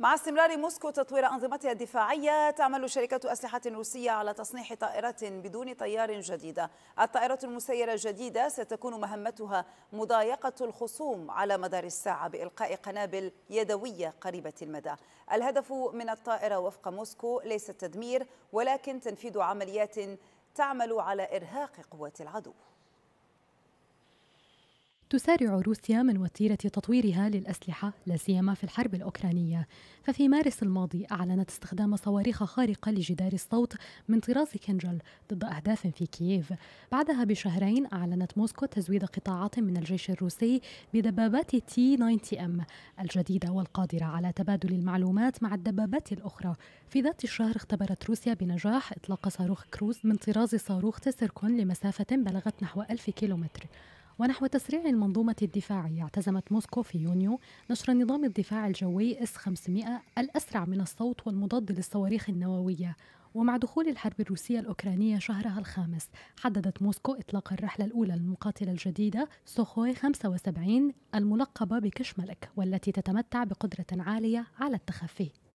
مع استمرار موسكو تطوير أنظمتها الدفاعية تعمل شركة أسلحة روسية على تصنيع طائرات بدون طيار جديدة الطائرة المسيرة الجديدة ستكون مهمتها مضايقة الخصوم على مدار الساعة بإلقاء قنابل يدوية قريبة المدى الهدف من الطائرة وفق موسكو ليس التدمير ولكن تنفيذ عمليات تعمل على إرهاق قوات العدو تسارع روسيا من وتيرة تطويرها للأسلحة لا سيما في الحرب الأوكرانية ففي مارس الماضي أعلنت استخدام صواريخ خارقة لجدار الصوت من طراز كنجل ضد أهداف في كييف بعدها بشهرين أعلنت موسكو تزويد قطاعات من الجيش الروسي بدبابات تي 90 ام الجديدة والقادرة على تبادل المعلومات مع الدبابات الأخرى في ذات الشهر اختبرت روسيا بنجاح إطلاق صاروخ كروز من طراز صاروخ تسركون لمسافة بلغت نحو 1000 كيلومتر ونحو تسريع المنظومة الدفاعية اعتزمت موسكو في يونيو نشر نظام الدفاع الجوي اس 500 الأسرع من الصوت والمضاد للصواريخ النووية ومع دخول الحرب الروسية الأوكرانية شهرها الخامس حددت موسكو إطلاق الرحلة الأولى للمقاتلة الجديدة سوخوي 75 الملقبة بكشملك والتي تتمتع بقدرة عالية على التخفي